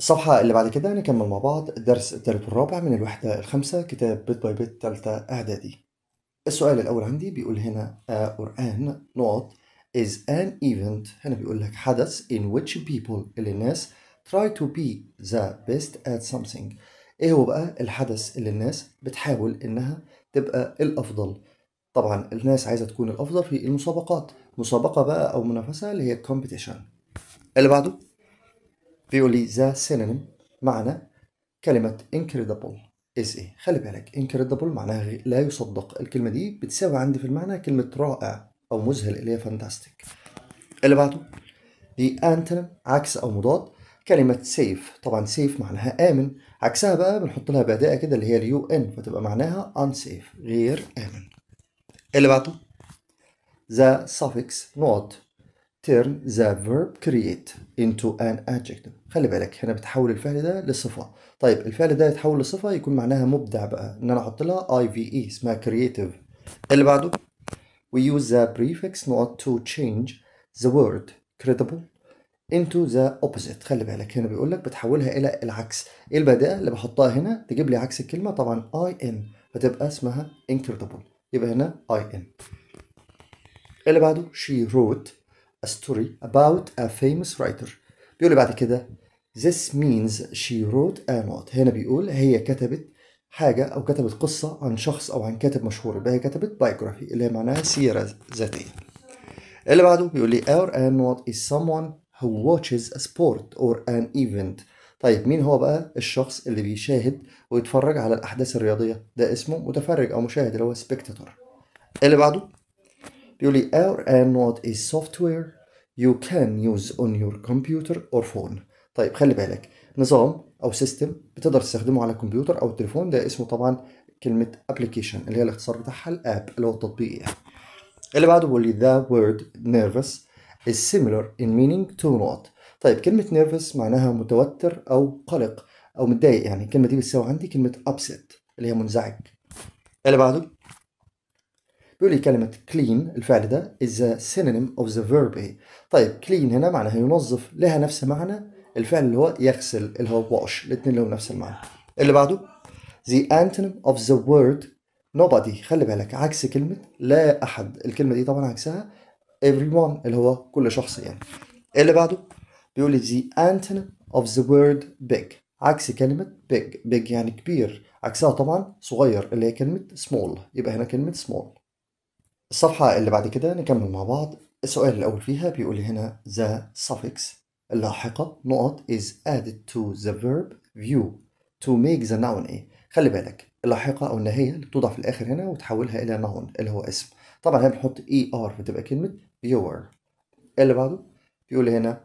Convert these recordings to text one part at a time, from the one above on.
الصفحة اللي بعد كده نكمل مع بعض درس الثالث والرابع من الوحدة الخامسة كتاب بيت باي بيت تالتة إعدادي. السؤال الأول عندي بيقول هنا or an نقط is an event هنا بيقول لك حدث in which people اللي الناس try to be the best at something إيه هو بقى الحدث اللي الناس بتحاول إنها تبقى الأفضل طبعا الناس عايزة تكون الأفضل في المسابقات مسابقة بقى أو منافسة اللي هي competition اللي بعده فيولي ذا سينونيم معنى كلمة incredible از ايه خلي بالك incredible معناها لا يصدق الكلمة دي بتساوي عندي في المعنى كلمة رائع أو مذهل اللي هي فانتاستيك اللي بعده دي antonym عكس أو مضاد كلمة سيف طبعا سيف معناها آمن عكسها بقى بنحط لها بادئة كده اللي هي اليو ان فتبقى معناها unsafe غير آمن اللي بعده ذا suffix نقط turn the verb create into an adjective خلي بالك هنا بتحول الفعل ده لصفة طيب الفعل ده يتحول لصفة يكون معناها مبدع بقى ان انا احط لها IVE اسمها creative اللي بعده we use the prefix not to change the word credible into the opposite خلي بالك هنا بيقول لك بتحولها الى العكس ايه البدائل اللي بحطها هنا تجيب لي عكس الكلمة طبعا I N فتبقى اسمها incredible يبقى هنا I N اللي بعده she wrote a story about a famous writer بيقول بعد كده this means she wrote a note هنا بيقول هي كتبت حاجة أو كتبت قصة عن شخص أو عن كاتب مشهور يبقى هي كتبت biography اللي هي معناها سيرة ذاتية اللي بعده بيقول لي our note is someone who watches a sport or an event طيب مين هو بقى الشخص اللي بيشاهد ويتفرج على الأحداث الرياضية ده اسمه متفرج أو مشاهد اللي هو spectator اللي بعده بيقول لي our and not is software you can use on your computer or phone طيب خلي بالك نظام او سيستم بتقدر تستخدمه على الكمبيوتر او التليفون ده اسمه طبعا كلمه ابلكيشن اللي هي الاختصار بتاعها الاب اللي هو التطبيق يعني اللي بعده بيقول لي the word nervous is similar in meaning to not طيب كلمة nervous معناها متوتر أو قلق أو متضايق يعني الكلمة دي بتساوي عندي كلمة upset اللي هي منزعج اللي بعده بيقول لي كلمة clean الفعل ده is a synonym of the verb A طيب clean هنا معناها ينظف لها نفس معنى الفعل اللي هو يغسل اللي هو wash الاثنين لهم نفس المعنى اللي بعده the antonym of the word nobody خلي بالك عكس كلمة لا أحد الكلمة دي طبعا عكسها everyone اللي هو كل شخص يعني اللي بعده بيقول لي the antonym of the word big عكس كلمة big big يعني كبير عكسها طبعا صغير اللي هي كلمة small يبقى هنا كلمة small الصفحة اللي بعد كده نكمل مع بعض السؤال الأول فيها بيقول هنا the suffix اللاحقة نقط is added to the verb view to make the noun a خلي بالك اللاحقة أو النهاية اللي بتوضع في الآخر هنا وتحولها إلى noun اللي هو اسم طبعا هنا بنحط er بتبقى كلمة viewer اللي بعده بيقول هنا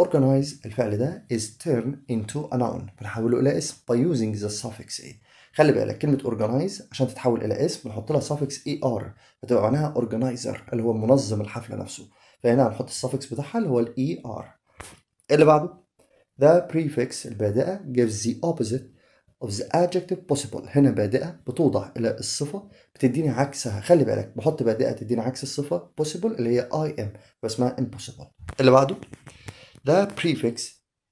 organize الفعل ده is turn into a noun بنحوله إلى اسم by using the suffix a خلي بالك كلمه اورجنايز عشان تتحول الى اسم نحط لها suffix er هتبقى معناها اورجنايزر اللي هو منظم الحفله نفسه فهنا هنحط suffix بتاعها اللي هو الاي ار e اللي بعده the prefix البادئه gives the opposite of the adjective possible هنا بادئه بتوضح الى الصفه بتديني عكسها خلي بالك بحط بادئه تديني عكس الصفه possible اللي هي I am فاسمها impossible اللي بعده the prefix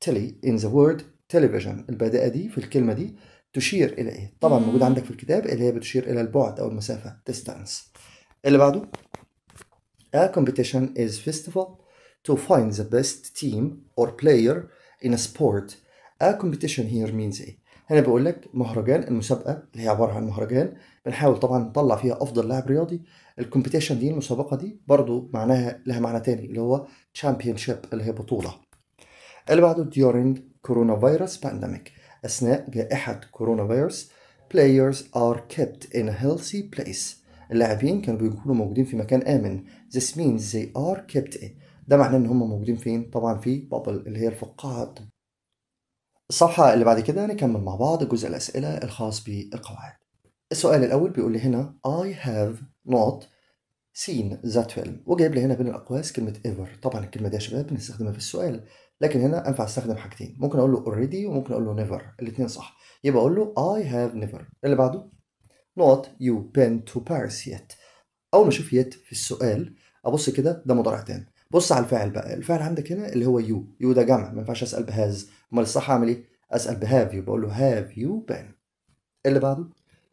tele in the word television البادئه دي في الكلمه دي تشير الى ايه؟ طبعا موجود عندك في الكتاب اللي هي بتشير إلى البعد أو المسافة distance اللي بعده A competition is festival to find the best team or player in a sport. A competition here means إيه؟ هنا بقول لك مهرجان المسابقة اللي هي عبارة عن مهرجان بنحاول طبعا نطلع فيها أفضل لاعب رياضي الكومبيتيشن دي المسابقة دي برضو معناها لها معنى تاني اللي هو championship اللي هي بطولة اللي بعده during coronavirus pandemic أثناء جائحة كورونا فيروس players are kept in a healthy place اللاعبين كانوا بيكونوا موجودين في مكان آمن this means they are kept in ده معناه إن هم موجودين فين؟ طبعا في بابل اللي هي الفقاعة الصفحة اللي بعد كده نكمل مع بعض جزء الأسئلة الخاص بالقواعد السؤال الأول بيقول لي هنا I have not seen that film وجايب لي هنا بين الأقواس كلمة ever طبعا الكلمة دي يا شباب بنستخدمها في السؤال لكن هنا انفع استخدم حاجتين ممكن اقول له اوريدي وممكن اقول له نيفر الاثنين صح يبقى اقول له I have never اللي بعده not you been to Paris yet اول ما اشوف yet في السؤال ابص كده ده مضارع تاني بص على الفاعل بقى الفاعل عندك هنا اللي هو يو يو ده جمع ما ينفعش اسال بهاز امال الصح اعمل ايه اسال بهاف يو بقول له هاف يو been اللي بعده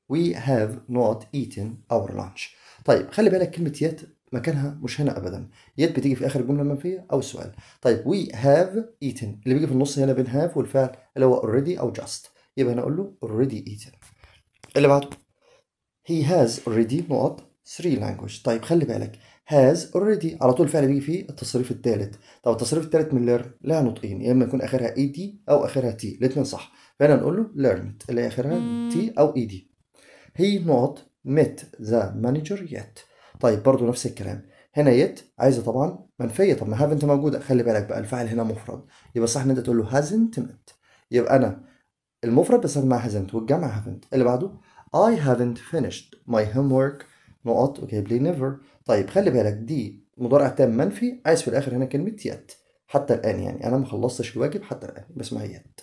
وي هاف نوت ايتن اور لانش طيب خلي بالك كلمه يت مكانها مش هنا ابدا يد بتيجي في اخر الجمله المنفيه او السؤال طيب وي هاف ايتن اللي بيجي في النص هنا بين هاف والفعل اللي هو اوريدي او جاست يبقى هنا اقول له اوريدي ايتن اللي بعده هي هاز اوريدي نقط 3 لانجويج طيب خلي بالك هاز اوريدي على طول الفعل بيجي فيه التصريف الثالث طب التصريف الثالث من ليرن لها نطقين يا اما يكون اخرها اي دي او اخرها تي الاثنين صح فهنا نقول له ليرنت اللي هي اخرها تي او اي دي هي نوت ميت ذا مانجر يت طيب برضو نفس الكلام هنا يت عايزه طبعا منفيه طب ما هافنت موجوده خلي بالك بقى الفاعل هنا مفرد يبقى صح ان انت تقول له هازنت مت يبقى انا المفرد بس معاه هازنت والجمع هافنت اللي بعده I haven't finished my homework نقط وجايب لي never طيب خلي بالك دي مضارع تام منفي عايز في الاخر هنا كلمه يت حتى الان يعني انا ما خلصتش الواجب حتى الان ما يت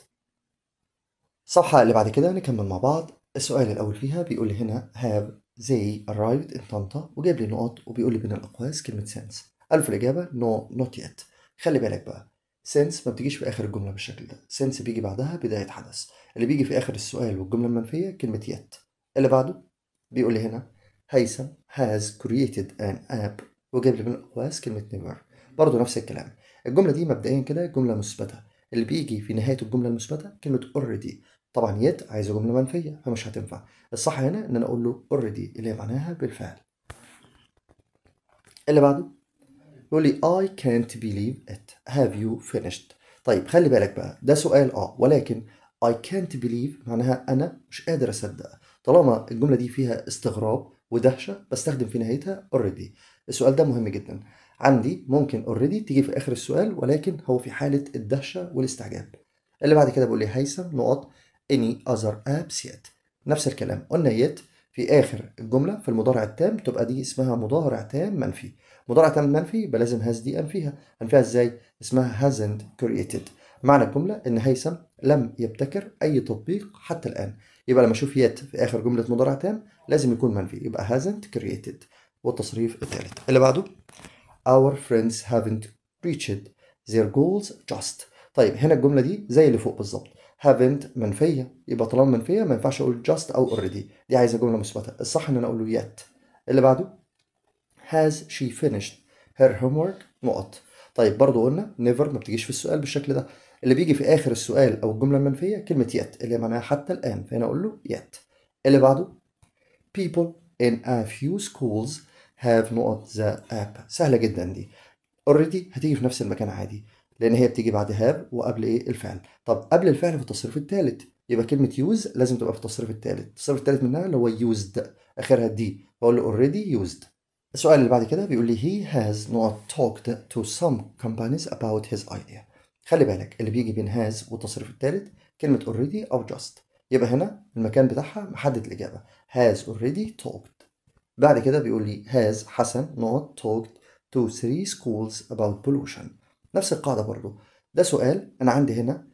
الصفحه اللي بعد كده نكمل مع بعض السؤال الاول فيها بيقول لي هنا have زي arrived in طنطا وجاب لي نقط وبيقول لي بين الأقواس كلمة since قال في الإجابة no not yet خلي بالك بقى since ما بتجيش في آخر الجملة بالشكل ده since بيجي بعدها بداية حدث اللي بيجي في آخر السؤال والجملة المنفية كلمة yet اللي بعده بيقول لي هنا هيثم has created an app وجاب لي بين الأقواس كلمة never برضه نفس الكلام الجملة دي مبدئيا كده جملة مثبتة اللي بيجي في نهاية الجملة المثبتة كلمة already طبعا يت عايزه جمله منفيه فمش هتنفع الصح هنا ان انا اقول له اوريدي اللي معناها بالفعل اللي بعده يقول لي I can't believe it have you finished طيب خلي بالك بقى ده سؤال اه ولكن I can't believe معناها انا مش قادر اصدق طالما الجمله دي فيها استغراب ودهشه بستخدم في نهايتها اوريدي السؤال ده مهم جدا عندي ممكن اوريدي تيجي في اخر السؤال ولكن هو في حاله الدهشه والاستعجاب اللي بعد كده بيقول لي هيثم نقط any other apps yet نفس الكلام قلنا يت في اخر الجمله في المضارع التام تبقى دي اسمها مضارع تام منفي مضارع تام منفي يبقى لازم هاز دي انفيها انفيها ازاي اسمها hasn't created معنى الجمله ان هيثم لم يبتكر اي تطبيق حتى الان يبقى لما اشوف يت في اخر جمله مضارع تام لازم يكون منفي يبقى hasn't created والتصريف الثالث اللي بعده our friends haven't reached their goals just طيب هنا الجمله دي زي اللي فوق بالظبط haven't منفيه يبقى طالما منفيه ما ينفعش اقول just او already دي عايزه جمله مثبته الصح ان انا اقول له yet اللي بعده has she finished her homework نقط طيب برضو قلنا never ما بتجيش في السؤال بالشكل ده اللي بيجي في اخر السؤال او الجمله المنفيه كلمه yet اللي معناها حتى الان فهنا اقول له yet اللي بعده people in a few schools have نقط the app سهله جدا دي already هتيجي في نفس المكان عادي لان هي بتيجي بعد هاب وقبل ايه الفعل طب قبل الفعل في التصريف الثالث يبقى كلمه يوز لازم تبقى في التصريف الثالث التصريف الثالث منها اللي هو يوزد اخرها دي بقول له اوريدي يوزد السؤال اللي بعد كده بيقول لي هي هاز نوت توكت تو some كومبانيز اباوت هيز ايديا خلي بالك اللي بيجي بين هاز والتصريف الثالث كلمة اوريدي أو جاست يبقى هنا المكان بتاعها محدد الإجابة هاز اوريدي توكت بعد كده بيقول لي هاز حسن نوت توكت تو ثري سكولز اباوت بولوشن نفس القاعدة برضو ده سؤال أنا عندي هنا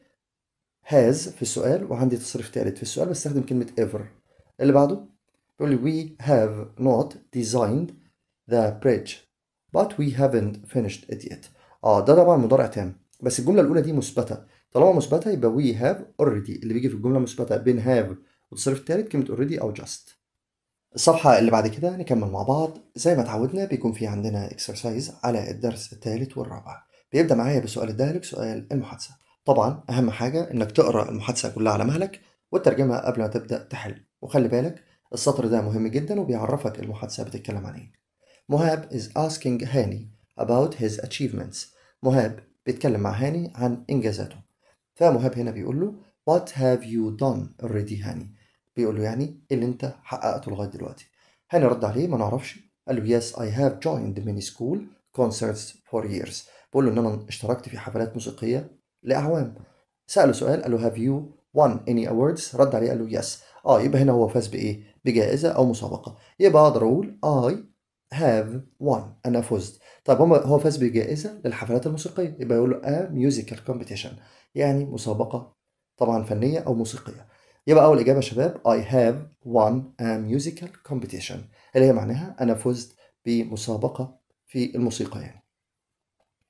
has في السؤال وعندي تصريف ثالث في السؤال بستخدم كلمة ever اللي بعده بيقول لي we have not designed the bridge but we haven't finished it yet اه ده طبعا مضارع تام بس الجملة الأولى دي مثبتة طالما مثبتة يبقى we have already اللي بيجي في الجملة مثبتة بين have والتصريف الثالث كلمة already أو just الصفحة اللي بعد كده نكمل مع بعض زي ما اتعودنا بيكون في عندنا exercise على الدرس الثالث والرابع بيبدا معايا بسؤال الدهلك سؤال المحادثه طبعا اهم حاجه انك تقرا المحادثه كلها على مهلك وترجمها قبل ما تبدا تحل وخلي بالك السطر ده مهم جدا وبيعرفك المحادثه بتتكلم عن ايه مهاب is asking هاني about his achievements مهاب بيتكلم مع هاني عن انجازاته فمهاب هنا بيقول له what have you done already هاني بيقول له يعني إيه اللي انت حققته لغايه دلوقتي هاني رد عليه ما نعرفش قال له yes I have joined many school concerts for years بقول له ان انا اشتركت في حفلات موسيقيه لاعوام ساله سؤال قال له هاف يو won any awards رد عليه قال له يس اه يبقى هنا هو فاز بايه بجائزه او مسابقه يبقى اقدر اقول اي هاف won انا فزت طب هو فاز بجائزه للحفلات الموسيقيه يبقى يقول له ا ميوزيكال كومبيتيشن يعني مسابقه طبعا فنيه او موسيقيه يبقى اول اجابه يا شباب اي هاف won a musical competition اللي هي معناها انا فزت بمسابقه في الموسيقى يعني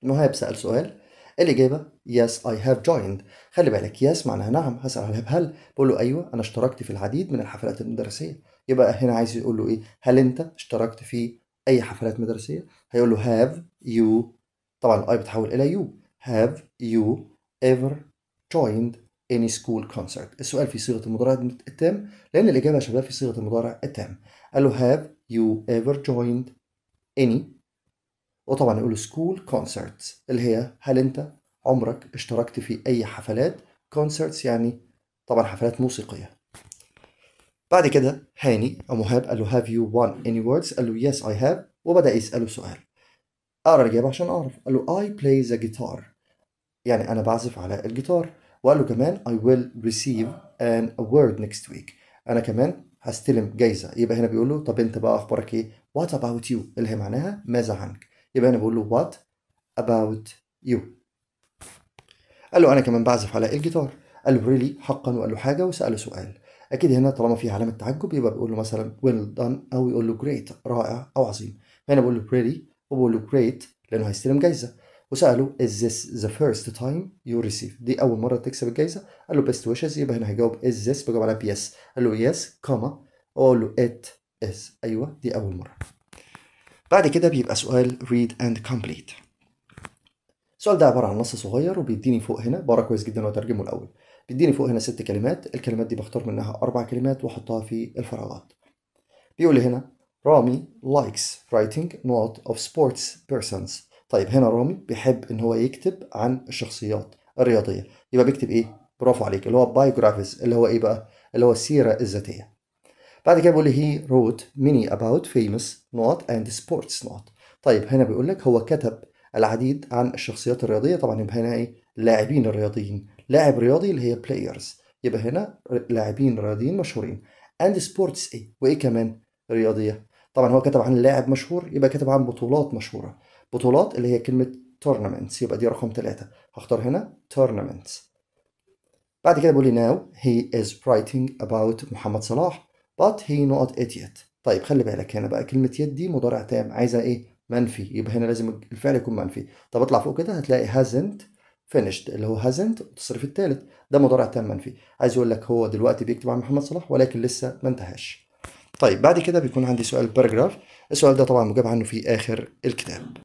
نهاب سأل سؤال الإجابة yes I have joined خلي بالك yes معناها نعم هسأل على هل بقول له أيوه أنا اشتركت في العديد من الحفلات المدرسية يبقى هنا عايز يقول له إيه هل أنت اشتركت في أي حفلات مدرسية هيقول له have you طبعا الأي بتحول إلى you have you ever joined any school concert السؤال في صيغة المضارع التام لأن الإجابة يا شباب في صيغة المضارع التام قال له have you ever joined any وطبعا يقولوا سكول كونسرتس اللي هي هل انت عمرك اشتركت في اي حفلات كونسرتس يعني طبعا حفلات موسيقيه بعد كده هاني او مهاب قال له هاف يو won اني words قال له يس اي هاف وبدا يساله سؤال اقرا الاجابه عشان اعرف قال له اي بلاي ذا جيتار يعني انا بعزف على الجيتار وقال له كمان اي ويل ريسيف ان اورد نيكست ويك انا كمان هستلم جايزه يبقى هنا بيقول له طب انت بقى اخبارك ايه وات اباوت يو اللي هي معناها ماذا عنك يبقى انا بقول له what about you قال له انا كمان بعزف على الجيتار قال له really حقا وقال له حاجه وساله سؤال اكيد هنا طالما في علامه تعجب يبقى بيقول له مثلا well done او يقول له great رائع او عظيم هنا بقول له pretty وبقول له great لانه هيستلم جايزه وساله is this the first time you receive دي اول مره تكسب الجايزه قال له best wishes يبقى هنا هيجاوب is this بجاوب على yes قال له yes كوما واقول له it is ايوه دي اول مره بعد كده بيبقى سؤال read and complete السؤال ده عبارة عن نص صغير وبيديني فوق هنا بره كويس جدا وترجمه الأول بيديني فوق هنا ست كلمات الكلمات دي بختار منها أربع كلمات وأحطها في الفراغات بيقول لي هنا رامي likes writing not of sports persons طيب هنا رامي بيحب إن هو يكتب عن الشخصيات الرياضية يبقى بيكتب إيه؟ برافو عليك اللي هو بايوجرافيز اللي هو إيه بقى؟ اللي هو السيرة الذاتية بعد كده بيقول لي هي روت ميني اباوت فيمس نوت اند سبورتس نوت طيب هنا بيقول لك هو كتب العديد عن الشخصيات الرياضيه طبعا يبقى هنا ايه اللاعبين الرياضيين لاعب رياضي اللي هي بلايرز يبقى هنا لاعبين رياضيين مشهورين اند سبورتس ايه وايه كمان رياضيه طبعا هو كتب عن لاعب مشهور يبقى كتب عن بطولات مشهوره بطولات اللي هي كلمه تورنمنتس يبقى دي رقم ثلاثة هختار هنا تورنمنتس بعد كده بيقول لي ناو هي از رايتنج اباوت محمد صلاح but he not it yet طيب خلي بالك هنا بقى كلمة يد دي مضارع تام عايزة ايه منفي يبقى هنا لازم الفعل يكون منفي طب اطلع فوق كده هتلاقي hasn't finished اللي هو hasn't التصريف الثالث ده مضارع تام منفي عايز يقول لك هو دلوقتي بيكتب عن محمد صلاح ولكن لسه ما انتهاش طيب بعد كده بيكون عندي سؤال باراجراف السؤال ده طبعا مجاب عنه في اخر الكتاب